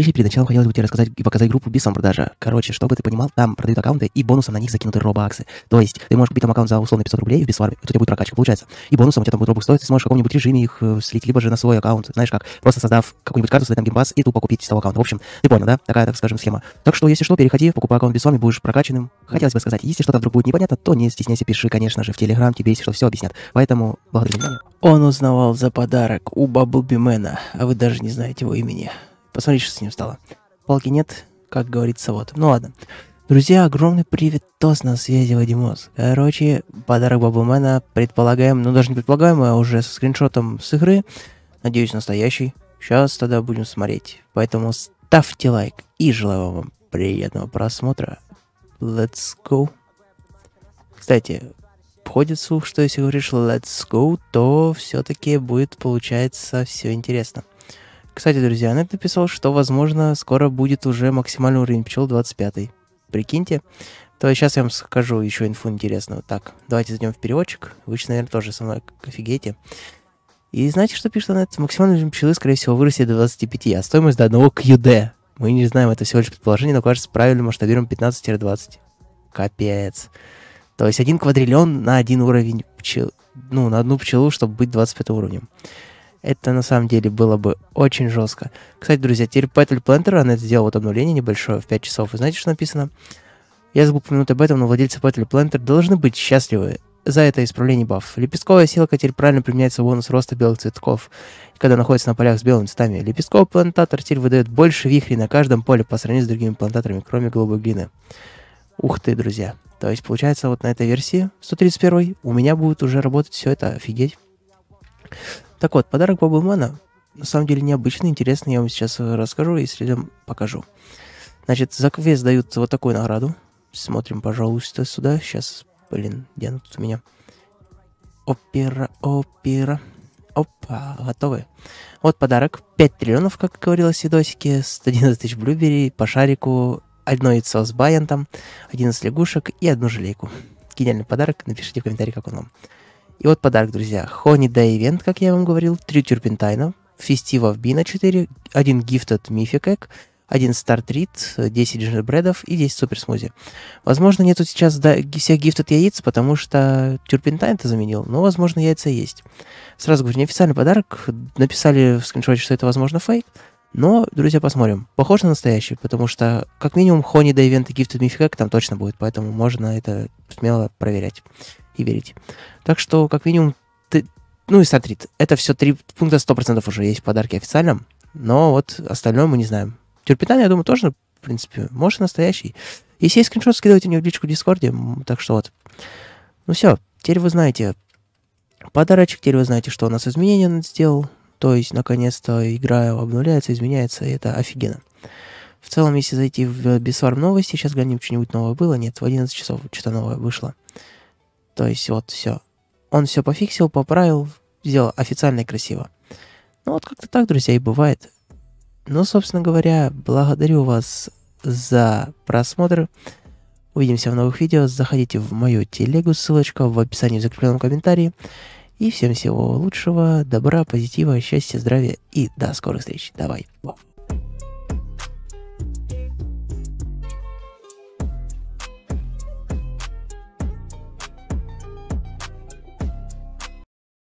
Гриша перед началом хотелось бы тебе рассказать и показать группу без продажа. Короче, чтобы ты понимал, там продают аккаунты и бонусом на них закинуты робоаксы. То есть ты можешь купить там аккаунт за условно 500 рублей в бисфарме, у тебя будет прокачка, получается. И бонусом у тебя там будет робок стоить, ты сможешь в каком-нибудь режиме их э, слить, либо же на свой аккаунт, знаешь как, просто создав какую-нибудь карту, создать там геймпас и тупо купить с того аккаунта. В общем, ты понял, да? Такая, так скажем, схема. Так что, если что, переходи, покупай аккаунт без вами, будешь прокачанным. Хотелось бы сказать, если что-то вдруг будет непонятно, то не стесняйся, пиши, конечно же, в Телеграм, тебе если что, все объяснят. Поэтому, благодарю внимание. Он узнавал за подарок у Баблбимена, а вы даже не знаете его имени. Посмотри, что с ним стало. Палки нет, как говорится, вот. Ну ладно. Друзья, огромный привет, тост на связи, Вадимос. Короче, подарок Бабумена, предполагаем, ну даже не предполагаем, а уже со скриншотом с игры. Надеюсь, настоящий. Сейчас тогда будем смотреть. Поэтому ставьте лайк и желаю вам приятного просмотра. Let's go. Кстати, входит слух, что если говоришь let's go, то все-таки будет получается все интересно. Кстати, друзья, Аннет написал, что, возможно, скоро будет уже максимальный уровень пчел 25. Прикиньте. То сейчас я вам скажу еще инфу интересную. Так, давайте зайдем в переводчик. Вы, наверное, тоже со мной офигеете. И знаете, что пишет Аннет? Максимальный уровень пчелы, скорее всего, вырастет до 25, а стоимость до 1 QD. Мы не знаем, это всего лишь предположение, но кажется правильным масштабируем 15-20. Капец. То есть один квадриллион на один уровень пчел... Ну, на одну пчелу, чтобы быть 25 уровнем. Это на самом деле было бы очень жестко. Кстати, друзья, теперь Petal Planter, она сделала вот обновление небольшое в 5 часов. Вы знаете, что написано? Я забыл упомянуть об этом, но владельцы Petal Planter должны быть счастливы за это исправление баф. Лепестковая силка теперь правильно применяется в бонус роста белых цветков, когда находится на полях с белыми цветами. Лепестковый плантатор теперь выдает больше вихрей на каждом поле по сравнению с другими плантаторами, кроме голубой глины. Ух ты, друзья. То есть, получается, вот на этой версии 131 у меня будет уже работать все это. Офигеть. Так вот, подарок Бобы Мана на самом деле необычный, интересный, я вам сейчас расскажу и следом покажу. Значит, за квест дают вот такую награду. Смотрим, пожалуйста, сюда. Сейчас, блин, где она тут у меня? Опера, опера. Опа, готовы. Вот подарок. 5 триллионов, как говорилось в видосике, 111 тысяч блюбери, по шарику, одно яйцо с баянтом, 11 лягушек и одну желейку. Гениальный подарок, напишите в комментарии, как он вам. И вот подарок, друзья. Holiday Event, как я вам говорил, три тюрпентайна, фестивов в Бина 4, один гифт от Мификэк, 1 стартрит, 10 джинбредов и 10 суперсмузи. Возможно, нету сейчас да, всех от яиц, потому что тюрпентайн это заменил, но, возможно, яйца есть. Сразу говорю, неофициальный подарок. Написали в скриншоте, что это, возможно, фейк. Но, друзья, посмотрим. Похож на настоящий, потому что, как минимум, Хони до ивента Gifted Mythic там точно будет, поэтому можно это смело проверять и верить. Так что, как минимум, ты... Ну и сатрит. Это все три пункта 100% уже есть в подарке официальном. Но вот остальное мы не знаем. Тюрпитан, я думаю, тоже, в принципе, может, настоящий. Если есть скриншот, скидывайте мне в личку в Дискорде. Так что вот. Ну все, теперь вы знаете подарочек, теперь вы знаете, что у нас изменения он сделал. То есть, наконец-то, игра обнуляется, изменяется, и это офигенно. В целом, если зайти в Бесфарм новости, сейчас глянем, что-нибудь новое было. Нет, в 11 часов что-то новое вышло. То есть вот все. Он все пофиксил, поправил, сделал официально и красиво. Ну вот как-то так, друзья, и бывает. Ну, собственно говоря, благодарю вас за просмотр. Увидимся в новых видео. Заходите в мою телегу, ссылочка в описании в закрепленном комментарии. И всем всего лучшего, добра, позитива, счастья, здравия и до скорых встреч. Давай.